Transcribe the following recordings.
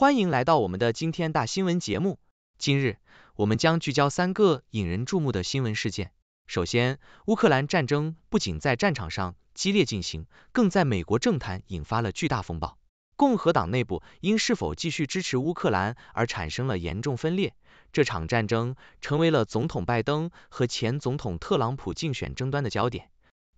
欢迎来到我们的今天大新闻节目。今日，我们将聚焦三个引人注目的新闻事件。首先，乌克兰战争不仅在战场上激烈进行，更在美国政坛引发了巨大风暴。共和党内部因是否继续支持乌克兰而产生了严重分裂。这场战争成为了总统拜登和前总统特朗普竞选争端的焦点。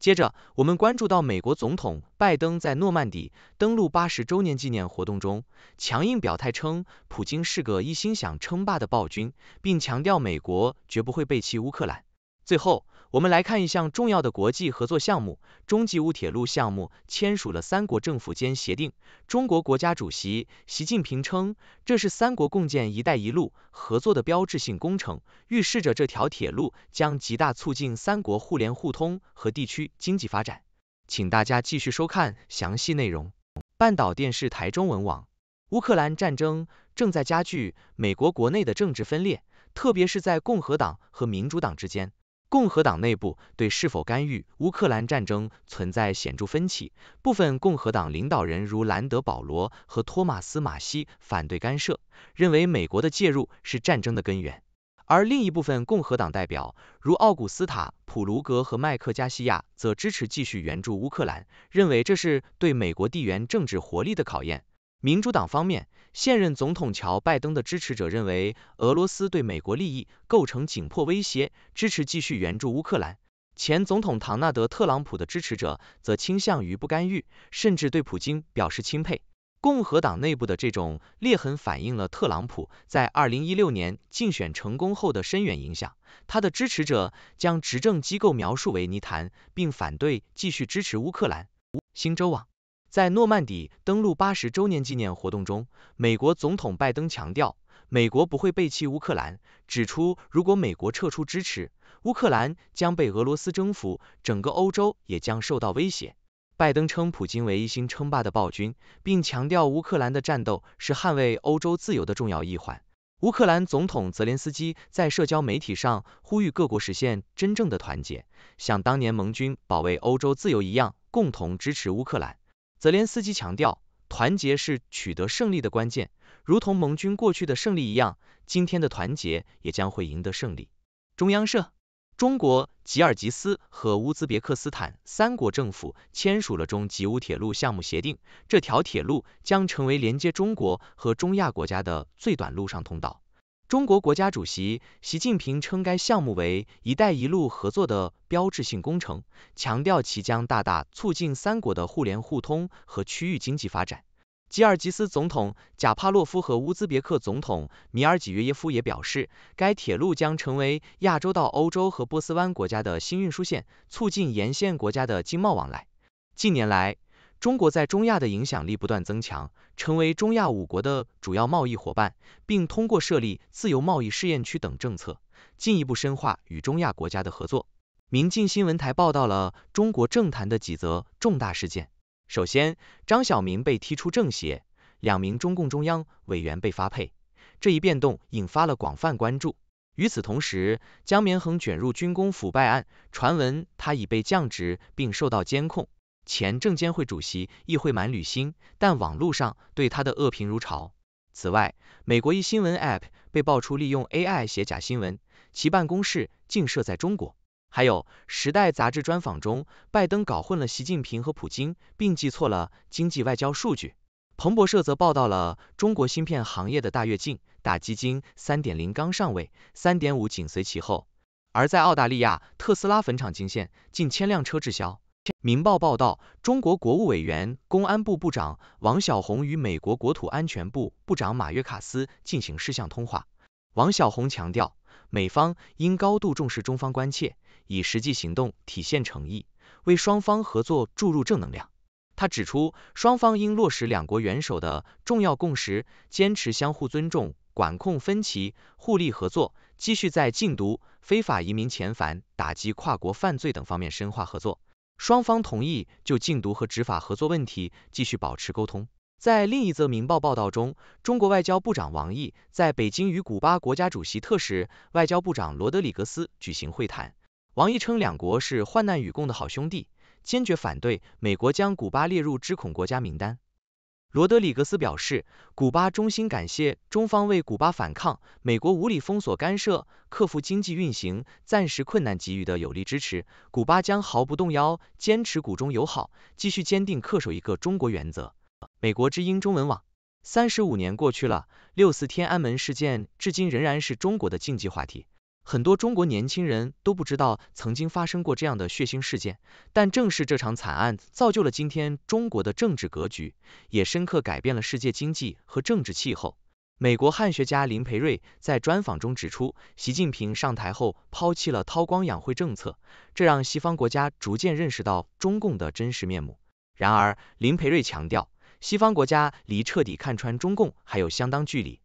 接着，我们关注到美国总统拜登在诺曼底登陆八十周年纪念活动中强硬表态，称普京是个一心想称霸的暴君，并强调美国绝不会背弃乌克兰。最后，我们来看一项重要的国际合作项目——中吉乌铁路项目签署了三国政府间协定。中国国家主席习近平称，这是三国共建“一带一路”合作的标志性工程，预示着这条铁路将极大促进三国互联互通和地区经济发展。请大家继续收看详细内容。半岛电视台中文网：乌克兰战争正在加剧美国国内的政治分裂，特别是在共和党和民主党之间。共和党内部对是否干预乌克兰战争存在显著分歧。部分共和党领导人如兰德·保罗和托马斯·马西反对干涉，认为美国的介入是战争的根源；而另一部分共和党代表如奥古斯塔·普鲁格和麦克加西亚则支持继续援助乌克兰，认为这是对美国地缘政治活力的考验。民主党方面，现任总统乔拜登的支持者认为俄罗斯对美国利益构成紧迫威胁，支持继续援助乌克兰。前总统唐纳德特朗普的支持者则倾向于不干预，甚至对普京表示钦佩。共和党内部的这种裂痕反映了特朗普在2016年竞选成功后的深远影响。他的支持者将执政机构描述为泥潭，并反对继续支持乌克兰。新洲网。在诺曼底登陆八十周年纪念活动中，美国总统拜登强调，美国不会背弃乌克兰，指出如果美国撤出支持，乌克兰将被俄罗斯征服，整个欧洲也将受到威胁。拜登称普京为一心称霸的暴君，并强调乌克兰的战斗是捍卫欧洲自由的重要一环。乌克兰总统泽连斯基在社交媒体上呼吁各国实现真正的团结，像当年盟军保卫欧洲自由一样，共同支持乌克兰。泽连斯基强调，团结是取得胜利的关键，如同盟军过去的胜利一样，今天的团结也将会赢得胜利。中央社，中国、吉尔吉斯和乌兹别克斯坦三国政府签署了中吉乌铁路项目协定，这条铁路将成为连接中国和中亚国家的最短陆上通道。中国国家主席习近平称该项目为“一带一路”合作的标志性工程，强调其将大大促进三国的互联互通和区域经济发展。吉尔吉斯总统贾帕洛夫和乌兹别克总统米尔吉约耶夫也表示，该铁路将成为亚洲到欧洲和波斯湾国家的新运输线，促进沿线国家的经贸往来。近年来，中国在中亚的影响力不断增强，成为中亚五国的主要贸易伙伴，并通过设立自由贸易试验区等政策，进一步深化与中亚国家的合作。明镜新闻台报道了中国政坛的几则重大事件：首先，张晓明被踢出政协，两名中共中央委员被发配，这一变动引发了广泛关注。与此同时，江绵恒卷入军工腐败案，传闻他已被降职并受到监控。前证监会主席易会满履新，但网络上对他的恶评如潮。此外，美国一新闻 app 被爆出利用 AI 写假新闻，其办公室竟设在中国。还有《时代》杂志专访中，拜登搞混了习近平和普京，并记错了经济外交数据。彭博社则报道了中国芯片行业的大跃进，大基金三点零刚上位，三点五紧随其后。而在澳大利亚，特斯拉坟场惊现近千辆车滞销。《民报》报道，中国国务委员、公安部部长王晓红与美国国土安全部部长马约卡斯进行事项通话。王晓红强调，美方应高度重视中方关切，以实际行动体现诚意，为双方合作注入正能量。他指出，双方应落实两国元首的重要共识，坚持相互尊重、管控分歧、互利合作，继续在禁毒、非法移民遣返、打击跨国犯罪等方面深化合作。双方同意就禁毒和执法合作问题继续保持沟通。在另一则《明报》报道中，中国外交部长王毅在北京与古巴国家主席特使、外交部长罗德里格斯举行会谈。王毅称，两国是患难与共的好兄弟，坚决反对美国将古巴列入“支恐”国家名单。罗德里格斯表示，古巴衷心感谢中方为古巴反抗美国无理封锁干涉、克服经济运行暂时困难给予的有力支持。古巴将毫不动摇，坚持古中友好，继续坚定恪守一个中国原则。美国之音中文网。三十五年过去了，六四天安门事件至今仍然是中国的禁忌话题。很多中国年轻人都不知道曾经发生过这样的血腥事件，但正是这场惨案造就了今天中国的政治格局，也深刻改变了世界经济和政治气候。美国汉学家林培瑞在专访中指出，习近平上台后抛弃了韬光养晦政策，这让西方国家逐渐认识到中共的真实面目。然而，林培瑞强调，西方国家离彻底看穿中共还有相当距离。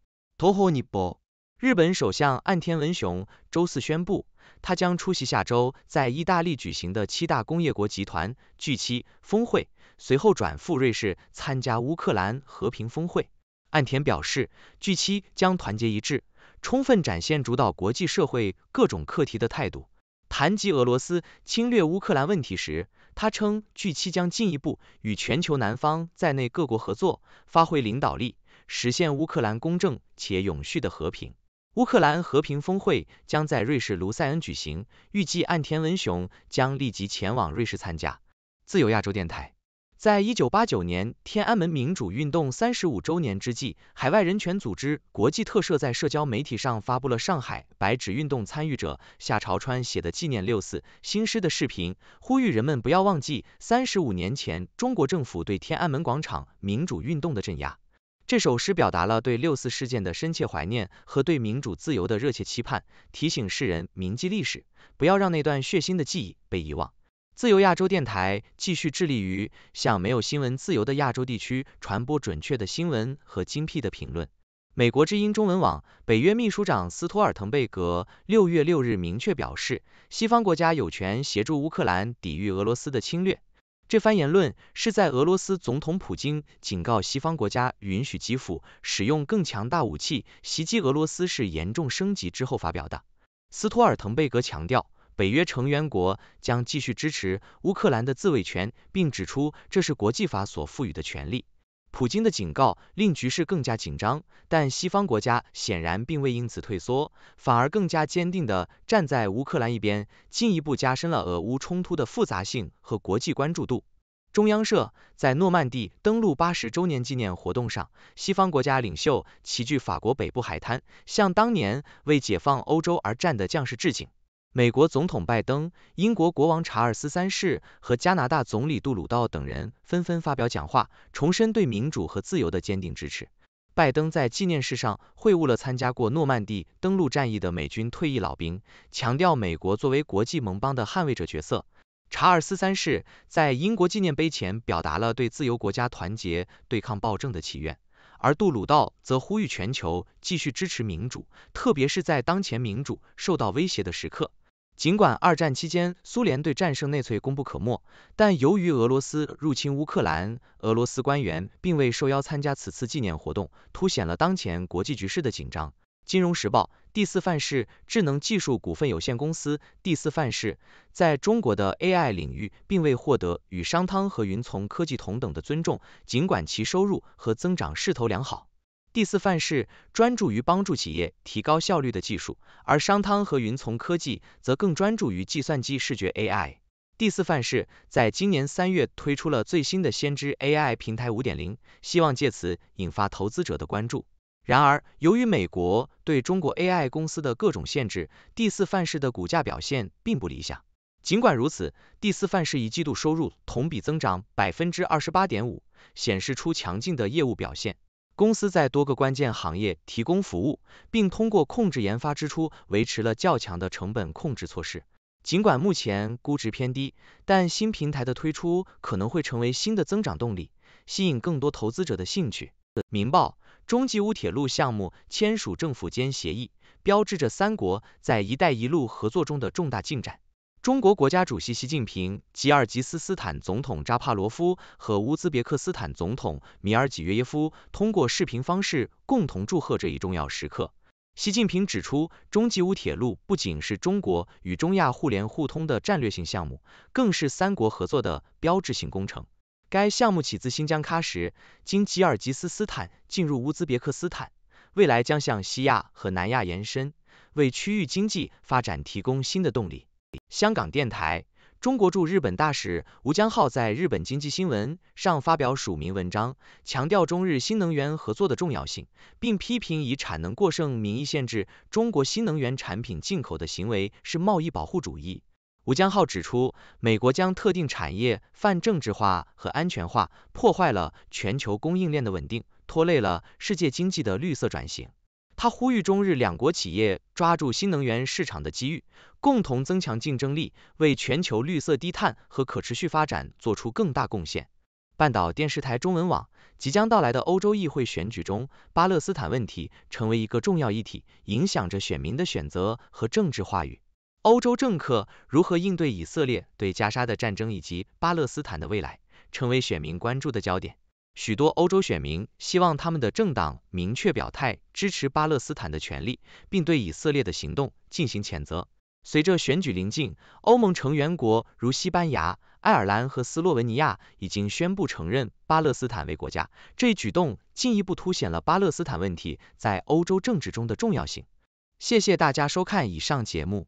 日本首相岸田文雄周四宣布，他将出席下周在意大利举行的七大工业国集团 （G7） 峰会，随后转赴瑞士参加乌克兰和平峰会。岸田表示，G7 将团结一致，充分展现主导国际社会各种课题的态度。谈及俄罗斯侵略乌克兰问题时，他称 G7 将进一步与全球南方在内各国合作，发挥领导力，实现乌克兰公正且永续的和平。乌克兰和平峰会将在瑞士卢塞恩举行，预计岸田文雄将立即前往瑞士参加。自由亚洲电台，在一九八九年天安门民主运动三十五周年之际，海外人权组织国际特赦在社交媒体上发布了上海白纸运动参与者夏朝川写的纪念六四新诗的视频，呼吁人们不要忘记三十五年前中国政府对天安门广场民主运动的镇压。这首诗表达了对六四事件的深切怀念和对民主自由的热切期盼，提醒世人铭记历史，不要让那段血腥的记忆被遗忘。自由亚洲电台继续致力于向没有新闻自由的亚洲地区传播准确的新闻和精辟的评论。美国之音中文网，北约秘书长斯托尔滕贝格六月六日明确表示，西方国家有权协助乌克兰抵御俄罗斯的侵略。这番言论是在俄罗斯总统普京警告西方国家允许基辅使用更强大武器袭击俄罗斯是严重升级之后发表的。斯托尔滕贝格强调，北约成员国将继续支持乌克兰的自卫权，并指出这是国际法所赋予的权利。普京的警告令局势更加紧张，但西方国家显然并未因此退缩，反而更加坚定地站在乌克兰一边，进一步加深了俄乌冲突的复杂性和国际关注度。中央社在诺曼底登陆八十周年纪念活动上，西方国家领袖齐聚法国北部海滩，向当年为解放欧洲而战的将士致敬。美国总统拜登、英国国王查尔斯三世和加拿大总理杜鲁道等人纷纷发表讲话，重申对民主和自由的坚定支持。拜登在纪念式上会晤了参加过诺曼底登陆战役的美军退役老兵，强调美国作为国际盟邦的捍卫者角色。查尔斯三世在英国纪念碑前表达了对自由国家团结对抗暴政的祈愿。而杜鲁道则呼吁全球继续支持民主，特别是在当前民主受到威胁的时刻。尽管二战期间苏联对战胜纳粹功不可没，但由于俄罗斯入侵乌克兰，俄罗斯官员并未受邀参加此次纪念活动，凸显了当前国际局势的紧张。金融时报。第四范式智能技术股份有限公司，第四范式在中国的 AI 领域并未获得与商汤和云从科技同等的尊重，尽管其收入和增长势头良好。第四范式专注于帮助企业提高效率的技术，而商汤和云从科技则更专注于计算机视觉 AI。第四范式在今年三月推出了最新的先知 AI 平台五点零，希望借此引发投资者的关注。然而，由于美国对中国 AI 公司的各种限制，第四范式的股价表现并不理想。尽管如此，第四范式一季度收入同比增长百分之二十八点五，显示出强劲的业务表现。公司在多个关键行业提供服务，并通过控制研发支出，维持了较强的成本控制措施。尽管目前估值偏低，但新平台的推出可能会成为新的增长动力，吸引更多投资者的兴趣。明报。中吉乌铁路项目签署政府间协议，标志着三国在“一带一路”合作中的重大进展。中国国家主席习近平、吉尔吉斯斯坦总统扎帕罗夫和乌兹别克斯坦总统米尔济约耶夫通过视频方式共同祝贺这一重要时刻。习近平指出，中吉乌铁路不仅是中国与中亚互联互通的战略性项目，更是三国合作的标志性工程。该项目起自新疆喀什，经吉尔吉斯斯坦进入乌兹别克斯坦，未来将向西亚和南亚延伸，为区域经济发展提供新的动力。香港电台，中国驻日本大使吴江浩在日本经济新闻上发表署名文章，强调中日新能源合作的重要性，并批评以产能过剩名义限制中国新能源产品进口的行为是贸易保护主义。吴江浩指出，美国将特定产业泛政治化和安全化，破坏了全球供应链的稳定，拖累了世界经济的绿色转型。他呼吁中日两国企业抓住新能源市场的机遇，共同增强竞争力，为全球绿色低碳和可持续发展做出更大贡献。半岛电视台中文网，即将到来的欧洲议会选举中，巴勒斯坦问题成为一个重要议题，影响着选民的选择和政治话语。欧洲政客如何应对以色列对加沙的战争以及巴勒斯坦的未来，成为选民关注的焦点。许多欧洲选民希望他们的政党明确表态支持巴勒斯坦的权利，并对以色列的行动进行谴责。随着选举临近，欧盟成员国如西班牙、爱尔兰和斯洛文尼亚已经宣布承认巴勒斯坦为国家。这一举动进一步凸显了巴勒斯坦问题在欧洲政治中的重要性。谢谢大家收看以上节目。